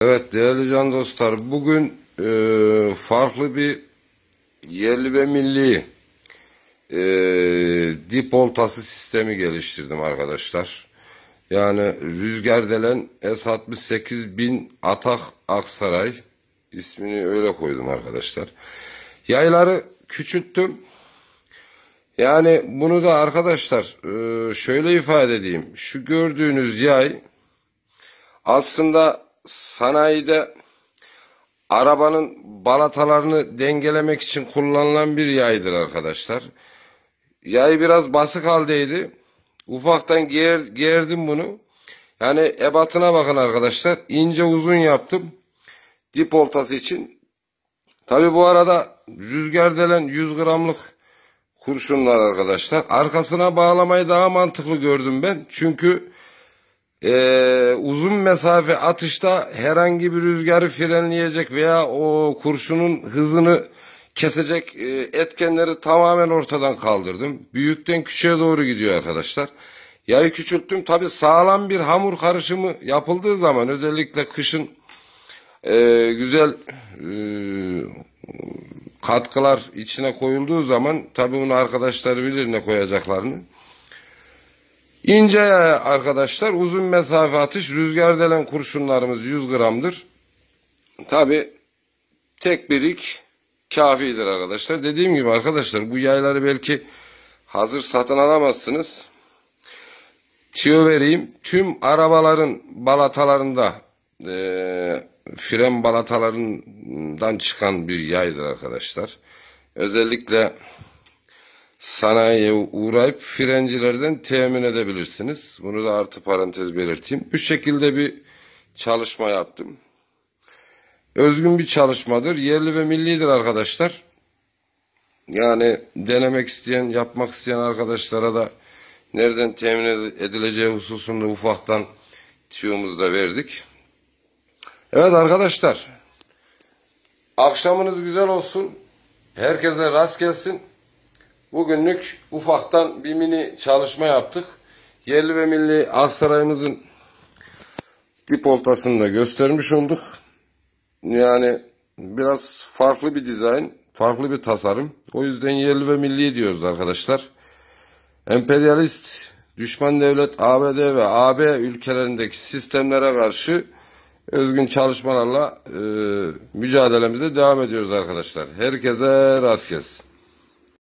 Evet değerli can dostlar bugün e, farklı bir yerli ve milli e, dip oltası sistemi geliştirdim arkadaşlar. Yani rüzgar delen S68000 Atak Aksaray ismini öyle koydum arkadaşlar. Yayları küçülttüm. Yani bunu da arkadaşlar e, şöyle ifade edeyim. Şu gördüğünüz yay aslında sanayide arabanın balatalarını dengelemek için kullanılan bir yaydır arkadaşlar. Yay biraz basık haldeydi. Ufaktan ger, gerdim bunu. Yani ebatına bakın arkadaşlar. İnce uzun yaptım. Dip oltası için. Tabi bu arada rüzgar delen 100 gramlık kurşunlar arkadaşlar. Arkasına bağlamayı daha mantıklı gördüm ben. Çünkü ee, uzun mesafe atışta herhangi bir rüzgarı frenleyecek veya o kurşunun hızını kesecek e, etkenleri tamamen ortadan kaldırdım. Büyükten küçüğe doğru gidiyor arkadaşlar. Yayı küçülttüm. Tabi sağlam bir hamur karışımı yapıldığı zaman özellikle kışın e, güzel e, katkılar içine koyulduğu zaman tabi bunu arkadaşlar bilir ne koyacaklarını. İnce arkadaşlar uzun mesafe atış rüzgar delen kurşunlarımız 100 gramdır. Tabi tek birik ik kafidir arkadaşlar. Dediğim gibi arkadaşlar bu yayları belki hazır satın alamazsınız. Tüyo vereyim. Tüm arabaların balatalarında e, fren balatalarından çıkan bir yaydır arkadaşlar. Özellikle sanayiye uğrayıp frencilerden temin edebilirsiniz. Bunu da artı parantez belirteyim. Bu şekilde bir çalışma yaptım. Özgün bir çalışmadır. Yerli ve millidir arkadaşlar. Yani denemek isteyen, yapmak isteyen arkadaşlara da nereden temin edileceği hususunda ufaktan tüyümüzü da verdik. Evet arkadaşlar. Akşamınız güzel olsun. Herkese rast gelsin. Bugünlük ufaktan bir mini çalışma yaptık. Yerli ve milli Aksaray'ımızın dip oltasını da göstermiş olduk. Yani biraz farklı bir dizayn, farklı bir tasarım. O yüzden yerli ve milli diyoruz arkadaşlar. Emperyalist, düşman devlet ABD ve AB ülkelerindeki sistemlere karşı özgün çalışmalarla e, mücadelemize devam ediyoruz arkadaşlar. Herkese rast gelsin.